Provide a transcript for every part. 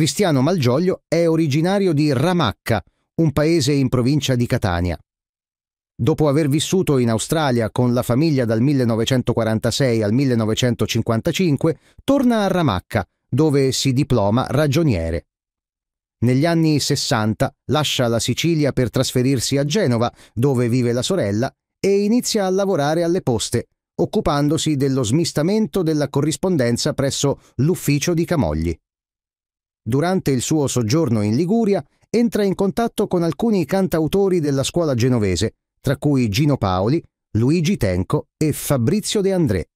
Cristiano Malgioglio è originario di Ramacca, un paese in provincia di Catania. Dopo aver vissuto in Australia con la famiglia dal 1946 al 1955, torna a Ramacca, dove si diploma ragioniere. Negli anni 60 lascia la Sicilia per trasferirsi a Genova, dove vive la sorella, e inizia a lavorare alle poste, occupandosi dello smistamento della corrispondenza presso l'ufficio di Camogli. Durante il suo soggiorno in Liguria entra in contatto con alcuni cantautori della scuola genovese, tra cui Gino Paoli, Luigi Tenco e Fabrizio De André.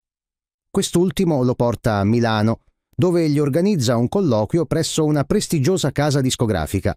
Quest'ultimo lo porta a Milano, dove gli organizza un colloquio presso una prestigiosa casa discografica.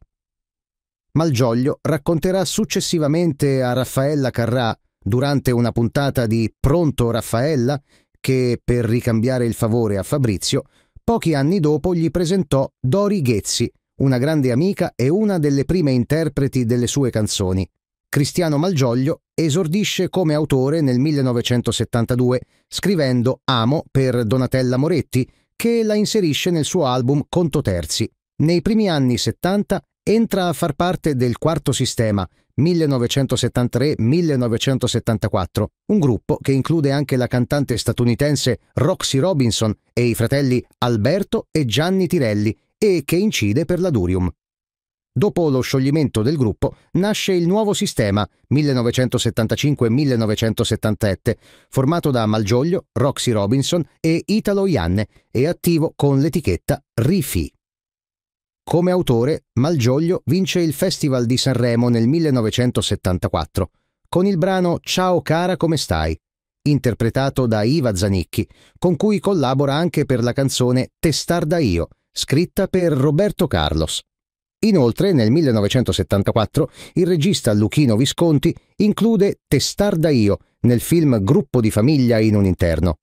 Malgioglio racconterà successivamente a Raffaella Carrà, durante una puntata di Pronto Raffaella, che per ricambiare il favore a Fabrizio Pochi anni dopo gli presentò Dori Ghezzi, una grande amica e una delle prime interpreti delle sue canzoni. Cristiano Malgioglio esordisce come autore nel 1972 scrivendo Amo per Donatella Moretti, che la inserisce nel suo album Conto Terzi. Nei primi anni 70 entra a far parte del quarto sistema, 1973-1974, un gruppo che include anche la cantante statunitense Roxy Robinson e i fratelli Alberto e Gianni Tirelli e che incide per la Durium. Dopo lo scioglimento del gruppo nasce il nuovo sistema 1975-1977, formato da Malgioglio, Roxy Robinson e Italo Ianne e attivo con l'etichetta Rifi. Come autore, Malgioglio vince il Festival di Sanremo nel 1974 con il brano Ciao cara come stai, interpretato da Iva Zanicchi, con cui collabora anche per la canzone Testarda io, scritta per Roberto Carlos. Inoltre, nel 1974, il regista Luchino Visconti include Testarda io nel film Gruppo di famiglia in un interno.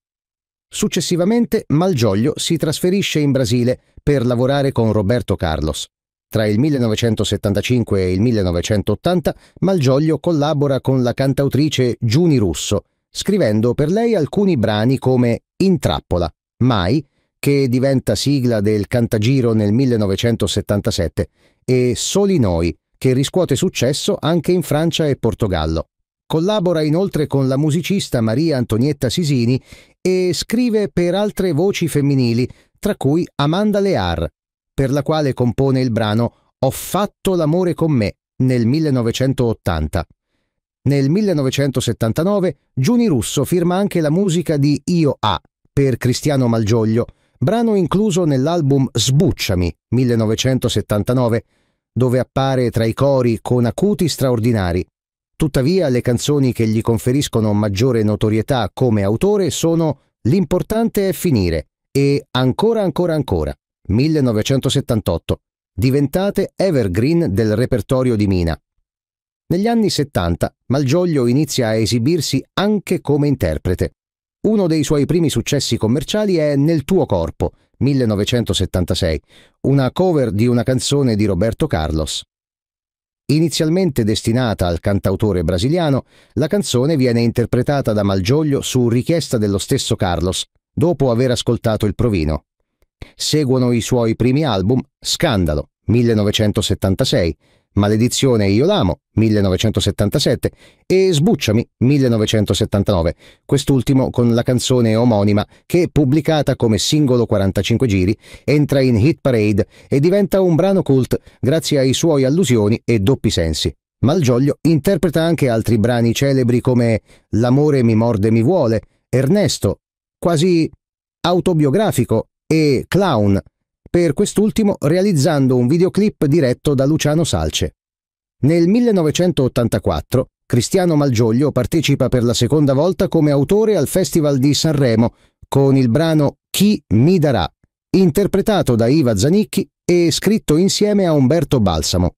Successivamente Malgioglio si trasferisce in Brasile per lavorare con Roberto Carlos. Tra il 1975 e il 1980 Malgioglio collabora con la cantautrice Giuni Russo, scrivendo per lei alcuni brani come Intrappola, Mai, che diventa sigla del Cantagiro nel 1977, e Soli Noi, che riscuote successo anche in Francia e Portogallo. Collabora inoltre con la musicista Maria Antonietta Sisini e scrive per altre voci femminili, tra cui Amanda Lear, per la quale compone il brano Ho fatto l'amore con me nel 1980. Nel 1979 Giuni Russo firma anche la musica di Io A per Cristiano Malgioglio, brano incluso nell'album Sbucciami 1979, dove appare tra i cori con acuti straordinari. Tuttavia le canzoni che gli conferiscono maggiore notorietà come autore sono L'importante è finire e Ancora ancora ancora 1978, diventate evergreen del repertorio di Mina. Negli anni 70 Malgioglio inizia a esibirsi anche come interprete. Uno dei suoi primi successi commerciali è Nel tuo corpo, 1976, una cover di una canzone di Roberto Carlos. Inizialmente destinata al cantautore brasiliano, la canzone viene interpretata da Malgioglio su richiesta dello stesso Carlos, dopo aver ascoltato il provino. Seguono i suoi primi album Scandalo 1976, Maledizione Io l'amo 1977 e Sbucciami 1979, quest'ultimo con la canzone omonima che pubblicata come singolo 45 giri entra in hit parade e diventa un brano cult grazie ai suoi allusioni e doppi sensi. Malgioglio interpreta anche altri brani celebri come L'amore mi morde mi vuole, Ernesto, quasi autobiografico e Clown per quest'ultimo realizzando un videoclip diretto da Luciano Salce. Nel 1984 Cristiano Malgioglio partecipa per la seconda volta come autore al Festival di Sanremo con il brano Chi mi darà, interpretato da Iva Zanicchi e scritto insieme a Umberto Balsamo.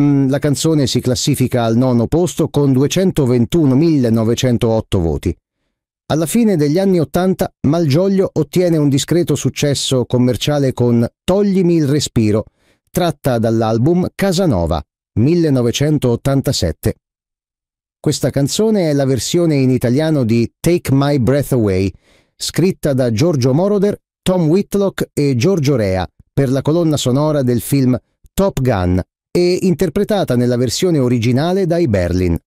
Mm, la canzone si classifica al nono posto con 221.908 voti. Alla fine degli anni Ottanta Malgioglio ottiene un discreto successo commerciale con Toglimi il respiro, tratta dall'album Casanova 1987. Questa canzone è la versione in italiano di Take My Breath Away, scritta da Giorgio Moroder, Tom Whitlock e Giorgio Rea per la colonna sonora del film Top Gun e interpretata nella versione originale dai Berlin.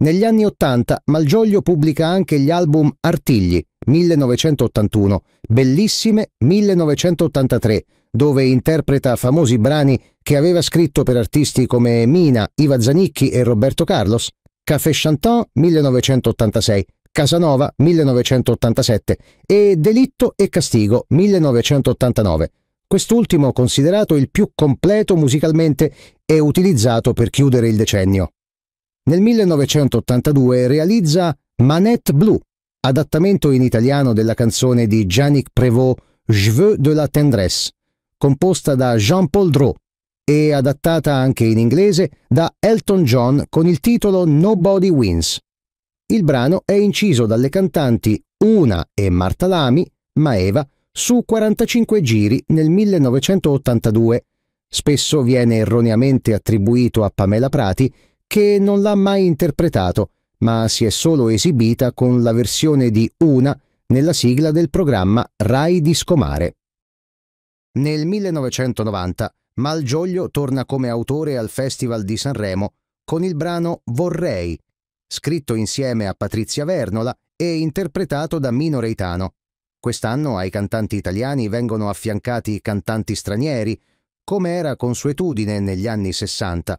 Negli anni Ottanta Malgioglio pubblica anche gli album Artigli 1981, Bellissime 1983, dove interpreta famosi brani che aveva scritto per artisti come Mina, Iva Zanicchi e Roberto Carlos, Café Chantant 1986, Casanova 1987 e Delitto e Castigo 1989. Quest'ultimo considerato il più completo musicalmente e utilizzato per chiudere il decennio. Nel 1982 realizza Manette Blue, adattamento in italiano della canzone di Yannick Prévost Je veux de la tendresse, composta da Jean-Paul Drault e adattata anche in inglese da Elton John con il titolo Nobody Wins. Il brano è inciso dalle cantanti Una e Marta Lami, ma Eva, su 45 giri nel 1982. Spesso viene erroneamente attribuito a Pamela Prati che non l'ha mai interpretato, ma si è solo esibita con la versione di Una nella sigla del programma Rai Discomare. Nel 1990 Malgioglio torna come autore al Festival di Sanremo con il brano Vorrei, scritto insieme a Patrizia Vernola e interpretato da Mino Reitano. Quest'anno ai cantanti italiani vengono affiancati cantanti stranieri, come era consuetudine negli anni Sessanta.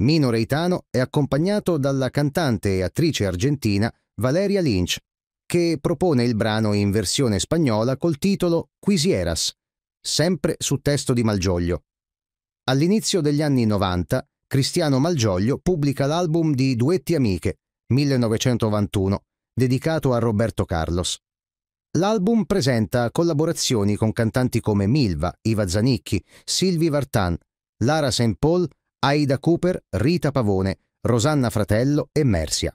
Mino Reitano è accompagnato dalla cantante e attrice argentina Valeria Lynch, che propone il brano in versione spagnola col titolo Quisieras, sempre su testo di Malgioglio. All'inizio degli anni 90, Cristiano Malgioglio pubblica l'album di Duetti Amiche, 1991, dedicato a Roberto Carlos. L'album presenta collaborazioni con cantanti come Milva, Iva Zanicchi, Silvi Vartan, Lara St. Paul Aida Cooper, Rita Pavone, Rosanna Fratello e Mersia.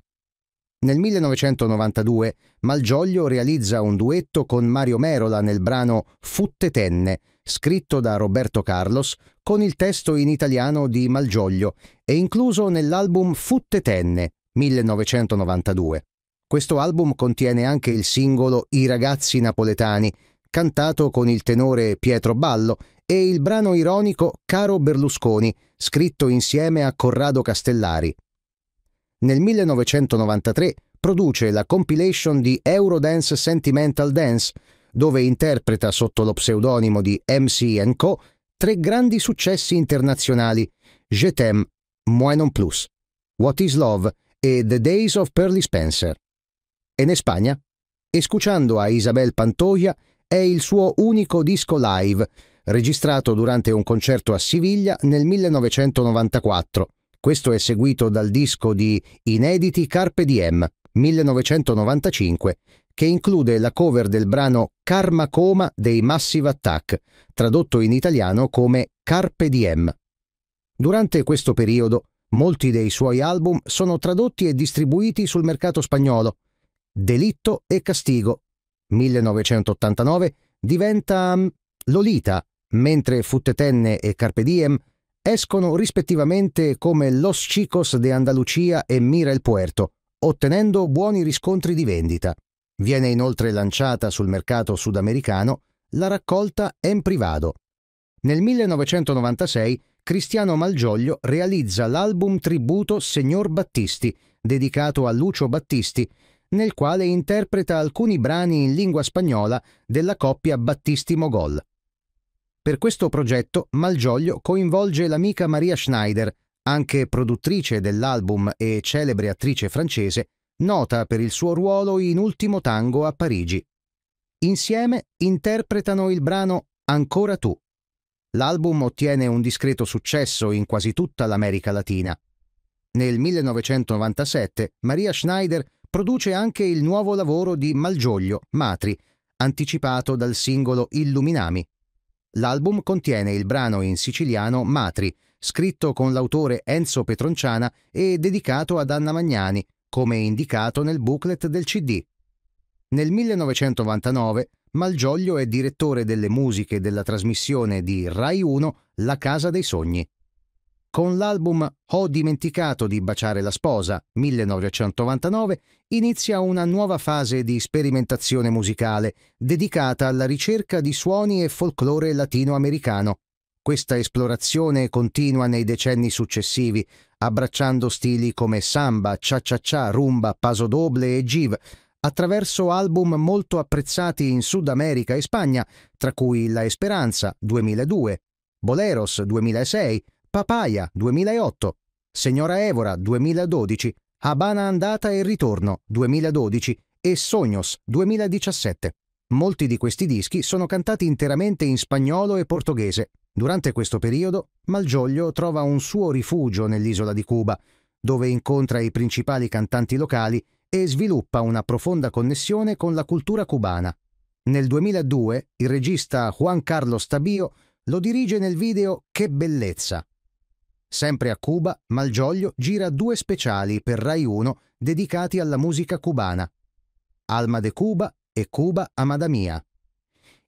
Nel 1992 Malgioglio realizza un duetto con Mario Merola nel brano Futte Tenne, scritto da Roberto Carlos, con il testo in italiano di Malgioglio e incluso nell'album Futte Tenne 1992. Questo album contiene anche il singolo I ragazzi napoletani, cantato con il tenore Pietro Ballo e il brano ironico Caro Berlusconi, scritto insieme a Corrado Castellari. Nel 1993 produce la compilation di Eurodance Sentimental Dance, dove interpreta sotto lo pseudonimo di MC Co tre grandi successi internazionali: Je t'aime, Moi non plus, What is Love e The Days of Pearly Spencer. E in Spagna, escuchando a Isabel Pantoja, è il suo unico disco live, registrato durante un concerto a Siviglia nel 1994. Questo è seguito dal disco di Inediti Carpe Diem 1995, che include la cover del brano Karma Coma dei Massive Attack, tradotto in italiano come Carpe Diem. Durante questo periodo, molti dei suoi album sono tradotti e distribuiti sul mercato spagnolo. Delitto e Castigo 1989 diventa mm, Lolita mentre Futtetenne e Carpe Diem escono rispettivamente come Los Chicos de Andalucía e Mira el Puerto, ottenendo buoni riscontri di vendita. Viene inoltre lanciata sul mercato sudamericano la raccolta En Privado. Nel 1996 Cristiano Malgioglio realizza l'album tributo Signor Battisti, dedicato a Lucio Battisti, nel quale interpreta alcuni brani in lingua spagnola della coppia Battisti Mogol. Per questo progetto Malgioglio coinvolge l'amica Maria Schneider, anche produttrice dell'album e celebre attrice francese, nota per il suo ruolo in Ultimo Tango a Parigi. Insieme interpretano il brano Ancora tu. L'album ottiene un discreto successo in quasi tutta l'America Latina. Nel 1997 Maria Schneider produce anche il nuovo lavoro di Malgioglio, Matri, anticipato dal singolo Illuminami. L'album contiene il brano in siciliano Matri, scritto con l'autore Enzo Petronciana e dedicato ad Anna Magnani, come indicato nel booklet del CD. Nel 1999 Malgioglio è direttore delle musiche della trasmissione di Rai 1 La Casa dei Sogni. Con l'album Ho dimenticato di baciare la sposa 1999 inizia una nuova fase di sperimentazione musicale dedicata alla ricerca di suoni e folklore latinoamericano. Questa esplorazione continua nei decenni successivi, abbracciando stili come samba, cha-cha-cha, rumba, pasodoble e jive, attraverso album molto apprezzati in Sud America e Spagna, tra cui La Esperanza 2002, Boleros 2006, Papaya 2008, Signora Evora 2012 Habana Andata e Ritorno 2012 e Sognos 2017. Molti di questi dischi sono cantati interamente in spagnolo e portoghese. Durante questo periodo, Malgioglio trova un suo rifugio nell'isola di Cuba, dove incontra i principali cantanti locali e sviluppa una profonda connessione con la cultura cubana. Nel 2002 il regista Juan Carlos Tabio lo dirige nel video Che bellezza, Sempre a Cuba, Malgioglio gira due speciali per Rai 1 dedicati alla musica cubana, Alma de Cuba e Cuba Amada Mia.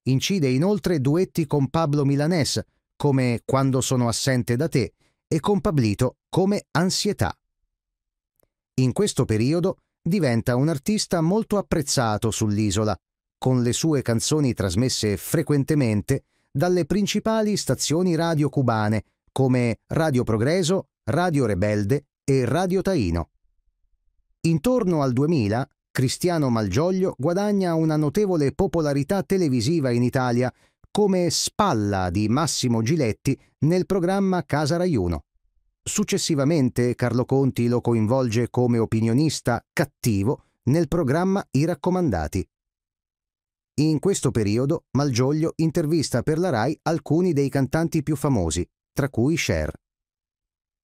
Incide inoltre duetti con Pablo Milanés, come Quando sono assente da te, e con Pablito come Ansietà. In questo periodo diventa un artista molto apprezzato sull'isola, con le sue canzoni trasmesse frequentemente dalle principali stazioni radio cubane, come Radio Progreso, Radio Rebelde e Radio Taino. Intorno al 2000, Cristiano Malgioglio guadagna una notevole popolarità televisiva in Italia come spalla di Massimo Giletti nel programma Casa Raiuno. Successivamente Carlo Conti lo coinvolge come opinionista cattivo nel programma I raccomandati. In questo periodo Malgioglio intervista per la RAI alcuni dei cantanti più famosi, tra cui Cher.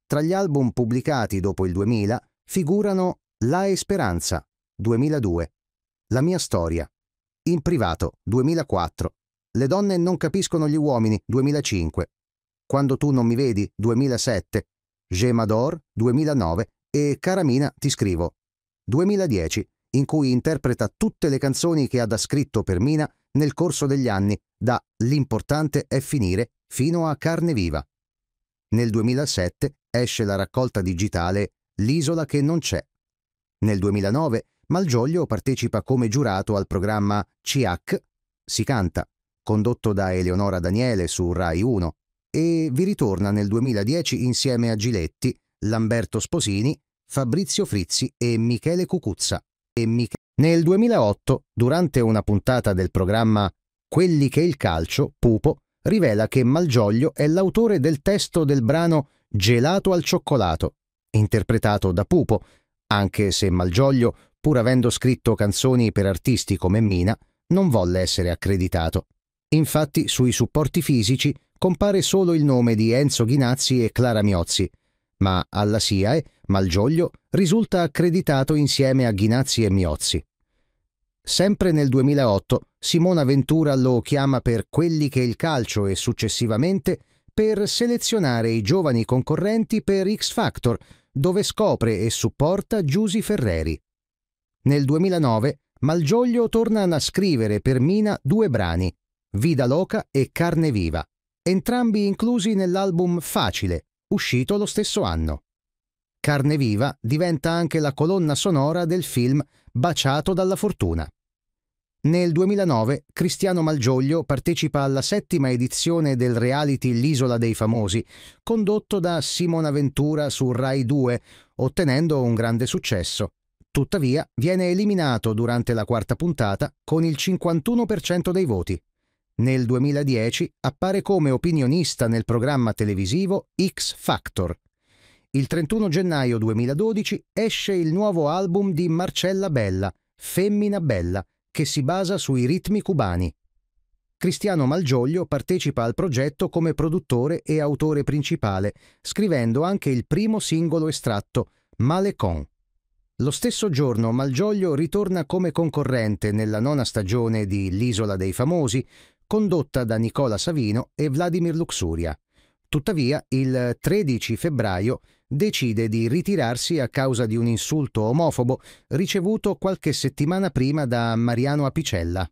Tra gli album pubblicati dopo il 2000 figurano La Esperanza 2002, La mia storia, In privato 2004, Le donne non capiscono gli uomini 2005, Quando tu non mi vedi 2007, Je m'adore 2009 e Caramina ti scrivo 2010, in cui interpreta tutte le canzoni che ha da scritto per Mina nel corso degli anni, da L'importante è finire fino a Carne viva. Nel 2007 esce la raccolta digitale L'isola che non c'è. Nel 2009 Malgioglio partecipa come giurato al programma CIAC Si canta, condotto da Eleonora Daniele su Rai 1, e vi ritorna nel 2010 insieme a Giletti, Lamberto Sposini, Fabrizio Frizzi e Michele Cucuzza. E Mich nel 2008, durante una puntata del programma Quelli che il calcio, Pupo, rivela che Malgioglio è l'autore del testo del brano Gelato al cioccolato, interpretato da Pupo, anche se Malgioglio, pur avendo scritto canzoni per artisti come Mina, non volle essere accreditato. Infatti sui supporti fisici compare solo il nome di Enzo Ghinazzi e Clara Miozzi, ma alla SIAE Malgioglio risulta accreditato insieme a Ghinazzi e Miozzi. Sempre nel 2008 Simona Ventura lo chiama per Quelli che il calcio e successivamente per selezionare i giovani concorrenti per X Factor, dove scopre e supporta Giusy Ferreri. Nel 2009 Malgioglio torna a scrivere per Mina due brani, Vida Loca e Carne Viva, entrambi inclusi nell'album Facile, uscito lo stesso anno. Carne Viva diventa anche la colonna sonora del film baciato dalla fortuna. Nel 2009 Cristiano Malgioglio partecipa alla settima edizione del reality L'isola dei famosi, condotto da Simona Ventura su Rai 2, ottenendo un grande successo. Tuttavia viene eliminato durante la quarta puntata con il 51% dei voti. Nel 2010 appare come opinionista nel programma televisivo X Factor, il 31 gennaio 2012 esce il nuovo album di Marcella Bella, Femmina Bella, che si basa sui ritmi cubani. Cristiano Malgioglio partecipa al progetto come produttore e autore principale, scrivendo anche il primo singolo estratto, Malecon. Lo stesso giorno Malgioglio ritorna come concorrente nella nona stagione di L'Isola dei Famosi, condotta da Nicola Savino e Vladimir Luxuria. Tuttavia, il 13 febbraio decide di ritirarsi a causa di un insulto omofobo ricevuto qualche settimana prima da Mariano Apicella.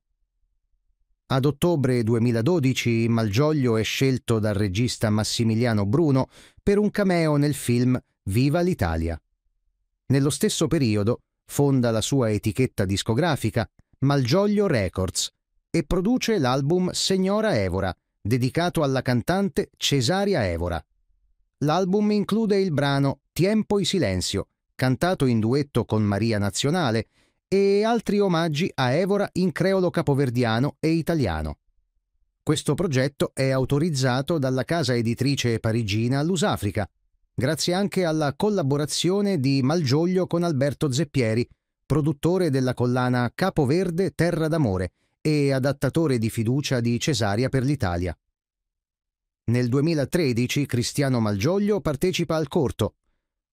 Ad ottobre 2012 Malgioglio è scelto dal regista Massimiliano Bruno per un cameo nel film Viva l'Italia. Nello stesso periodo fonda la sua etichetta discografica Malgioglio Records e produce l'album Signora Evora, dedicato alla cantante Cesaria Evora. L'album include il brano Tiempo y Silenzio, cantato in duetto con Maria Nazionale, e altri omaggi a Evora in creolo capoverdiano e italiano. Questo progetto è autorizzato dalla casa editrice parigina Lusafrica, grazie anche alla collaborazione di Malgioglio con Alberto Zeppieri, produttore della collana Capoverde Terra d'Amore e adattatore di fiducia di Cesaria per l'Italia. Nel 2013 Cristiano Malgioglio partecipa al corto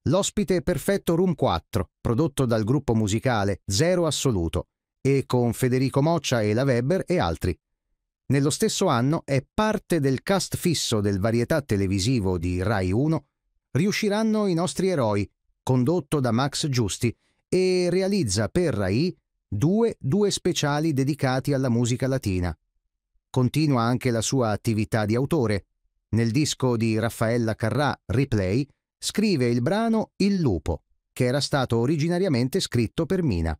L'ospite perfetto Room 4, prodotto dal gruppo musicale Zero Assoluto, e con Federico Moccia e la Weber e altri. Nello stesso anno è parte del cast fisso del varietà televisivo di Rai 1 Riusciranno i nostri eroi, condotto da Max Giusti, e realizza per Rai due, due speciali dedicati alla musica latina. Continua anche la sua attività di autore, nel disco di Raffaella Carrà, Replay, scrive il brano Il lupo, che era stato originariamente scritto per Mina.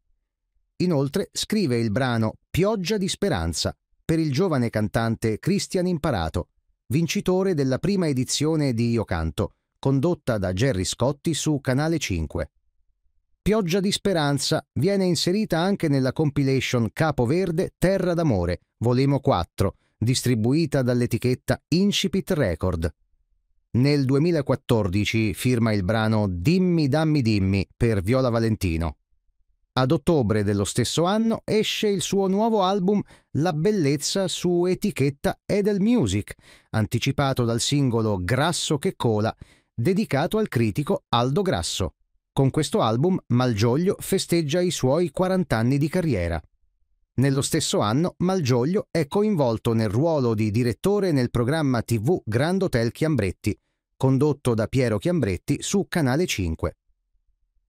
Inoltre scrive il brano Pioggia di speranza per il giovane cantante Cristian Imparato, vincitore della prima edizione di Io Canto, condotta da Gerry Scotti su Canale 5. Pioggia di speranza viene inserita anche nella compilation Capo Verde Terra d'amore, Volemo 4, distribuita dall'etichetta Incipit Record. Nel 2014 firma il brano Dimmi dammi dimmi per Viola Valentino. Ad ottobre dello stesso anno esce il suo nuovo album La bellezza su etichetta Edel Music, anticipato dal singolo Grasso che cola, dedicato al critico Aldo Grasso. Con questo album Malgioglio festeggia i suoi 40 anni di carriera. Nello stesso anno Malgioglio è coinvolto nel ruolo di direttore nel programma TV Grand Hotel Chiambretti, condotto da Piero Chiambretti su Canale 5.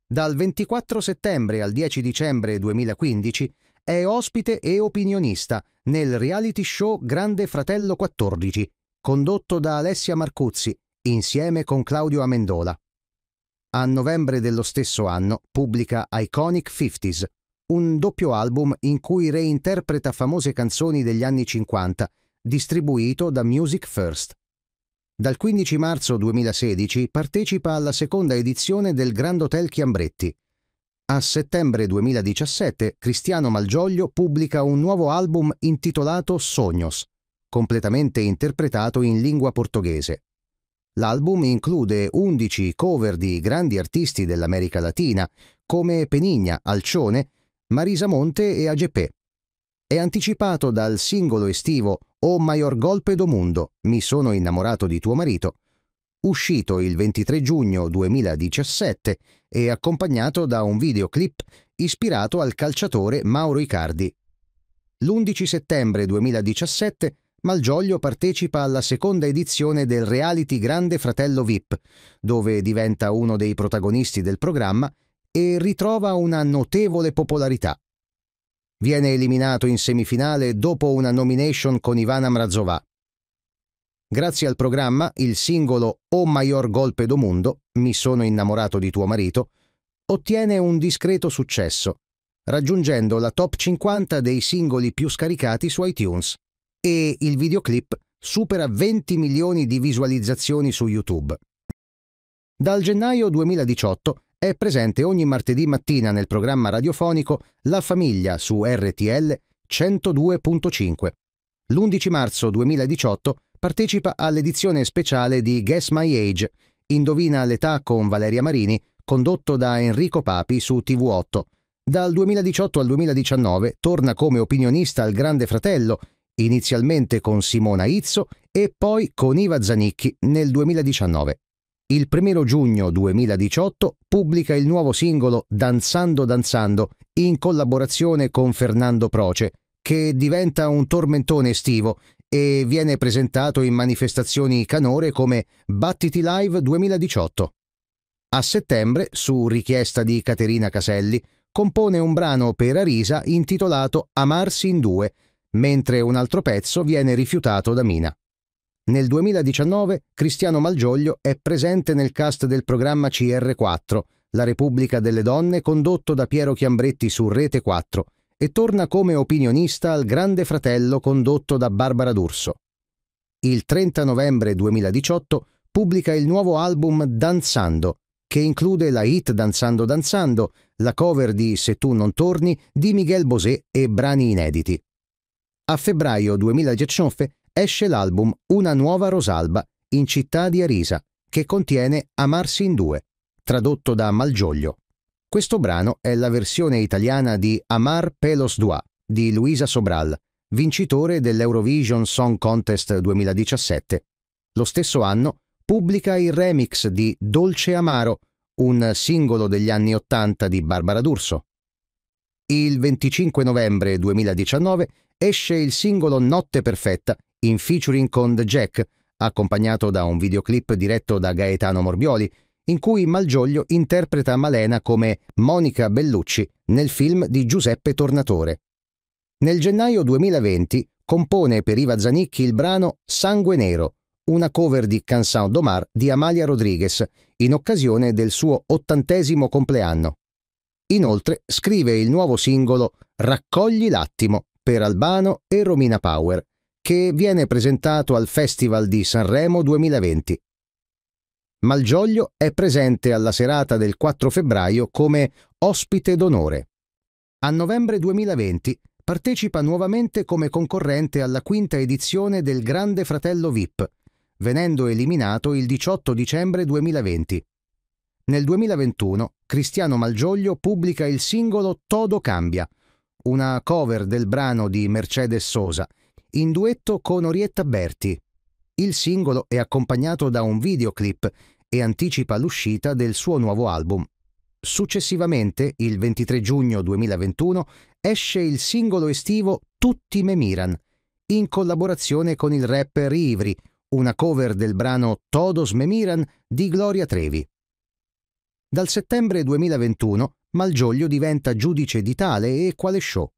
Dal 24 settembre al 10 dicembre 2015 è ospite e opinionista nel reality show Grande Fratello 14, condotto da Alessia Marcuzzi, insieme con Claudio Amendola. A novembre dello stesso anno pubblica Iconic 50s, un doppio album in cui reinterpreta famose canzoni degli anni 50, distribuito da Music First. Dal 15 marzo 2016 partecipa alla seconda edizione del Grand Hotel Chiambretti. A settembre 2017 Cristiano Malgioglio pubblica un nuovo album intitolato Sognos, completamente interpretato in lingua portoghese. L'album include 11 cover di grandi artisti dell'America Latina come Penigna, Alcione Marisa Monte e Agepè. È anticipato dal singolo estivo O Maior Golpe do Mundo, Mi sono innamorato di tuo marito, uscito il 23 giugno 2017 e accompagnato da un videoclip ispirato al calciatore Mauro Icardi. L'11 settembre 2017 Malgioglio partecipa alla seconda edizione del reality Grande Fratello VIP, dove diventa uno dei protagonisti del programma e ritrova una notevole popolarità. Viene eliminato in semifinale dopo una nomination con Ivana Mrazova. Grazie al programma, il singolo O Maior Golpe do Mundo, Mi sono innamorato di tuo marito, ottiene un discreto successo, raggiungendo la top 50 dei singoli più scaricati su iTunes e il videoclip supera 20 milioni di visualizzazioni su YouTube. Dal gennaio 2018 è presente ogni martedì mattina nel programma radiofonico La Famiglia su RTL 102.5. L'11 marzo 2018 partecipa all'edizione speciale di Guess My Age, Indovina l'età con Valeria Marini, condotto da Enrico Papi su TV8. Dal 2018 al 2019 torna come opinionista al Grande Fratello, inizialmente con Simona Izzo e poi con Iva Zanicchi nel 2019 il 1 giugno 2018 pubblica il nuovo singolo Danzando Danzando in collaborazione con Fernando Proce, che diventa un tormentone estivo e viene presentato in manifestazioni canore come Battiti Live 2018. A settembre, su richiesta di Caterina Caselli, compone un brano per Arisa intitolato Amarsi in due, mentre un altro pezzo viene rifiutato da Mina. Nel 2019 Cristiano Malgioglio è presente nel cast del programma CR4, La Repubblica delle Donne, condotto da Piero Chiambretti su Rete 4, e torna come opinionista al Grande Fratello condotto da Barbara D'Urso. Il 30 novembre 2018 pubblica il nuovo album Danzando, che include la hit Danzando Danzando, la cover di Se tu non torni di Miguel Bosé e brani inediti. A febbraio 2019 esce l'album Una nuova Rosalba in città di Arisa, che contiene Amarsi in due, tradotto da Malgioglio. Questo brano è la versione italiana di Amar Pelos Dua di Luisa Sobral, vincitore dell'Eurovision Song Contest 2017. Lo stesso anno pubblica il remix di Dolce Amaro, un singolo degli anni Ottanta di Barbara D'Urso. Il 25 novembre 2019 esce il singolo Notte Perfetta in featuring con The Jack, accompagnato da un videoclip diretto da Gaetano Morbioli, in cui Malgioglio interpreta Malena come Monica Bellucci nel film di Giuseppe Tornatore. Nel gennaio 2020 compone per Iva Zanicchi il brano Sangue Nero, una cover di Cansan d'Omar di Amalia Rodriguez, in occasione del suo ottantesimo compleanno. Inoltre scrive il nuovo singolo Raccogli l'attimo per Albano e Romina Power, che viene presentato al Festival di Sanremo 2020. Malgioglio è presente alla serata del 4 febbraio come ospite d'onore. A novembre 2020 partecipa nuovamente come concorrente alla quinta edizione del Grande Fratello VIP, venendo eliminato il 18 dicembre 2020. Nel 2021 Cristiano Malgioglio pubblica il singolo Todo Cambia, una cover del brano di Mercedes Sosa, in duetto con Orietta Berti. Il singolo è accompagnato da un videoclip e anticipa l'uscita del suo nuovo album. Successivamente, il 23 giugno 2021, esce il singolo estivo Tutti me miran, in collaborazione con il rapper Ivri, una cover del brano Todos me miran di Gloria Trevi. Dal settembre 2021 Malgioglio diventa giudice di tale e quale show.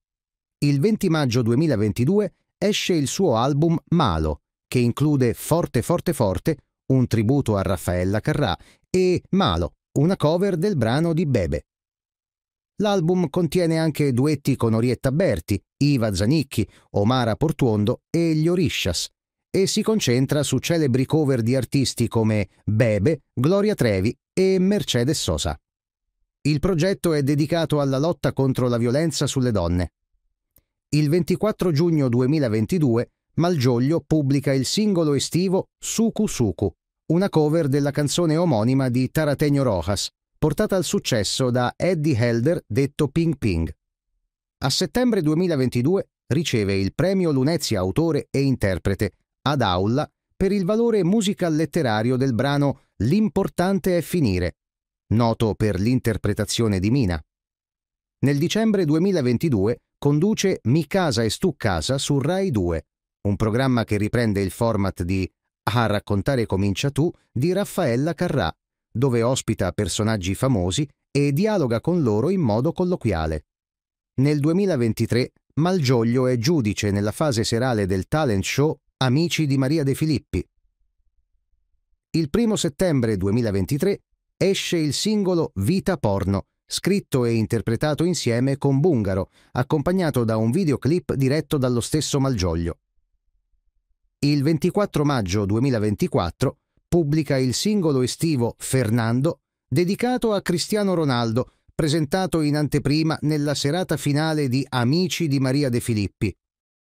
Il 20 maggio 2022 esce il suo album Malo, che include Forte Forte Forte, un tributo a Raffaella Carrà, e Malo, una cover del brano di Bebe. L'album contiene anche duetti con Orietta Berti, Iva Zanicchi, Omara Portuondo e gli Orishas, e si concentra su celebri cover di artisti come Bebe, Gloria Trevi e Mercedes Sosa. Il progetto è dedicato alla lotta contro la violenza sulle donne, il 24 giugno 2022 Malgioglio pubblica il singolo estivo Suku Suku, una cover della canzone omonima di Tarategno Rojas, portata al successo da Eddie Helder, detto Ping Ping. A settembre 2022 riceve il premio Lunezia autore e interprete ad Aulla per il valore musical letterario del brano L'importante è finire, noto per l'interpretazione di Mina. Nel dicembre 2022 conduce Mi casa e Stu casa su Rai 2, un programma che riprende il format di A raccontare comincia tu di Raffaella Carrà, dove ospita personaggi famosi e dialoga con loro in modo colloquiale. Nel 2023 Malgioglio è giudice nella fase serale del talent show Amici di Maria De Filippi. Il primo settembre 2023 esce il singolo Vita Porno, scritto e interpretato insieme con Bungaro, accompagnato da un videoclip diretto dallo stesso Malgioglio. Il 24 maggio 2024 pubblica il singolo estivo Fernando, dedicato a Cristiano Ronaldo, presentato in anteprima nella serata finale di Amici di Maria De Filippi,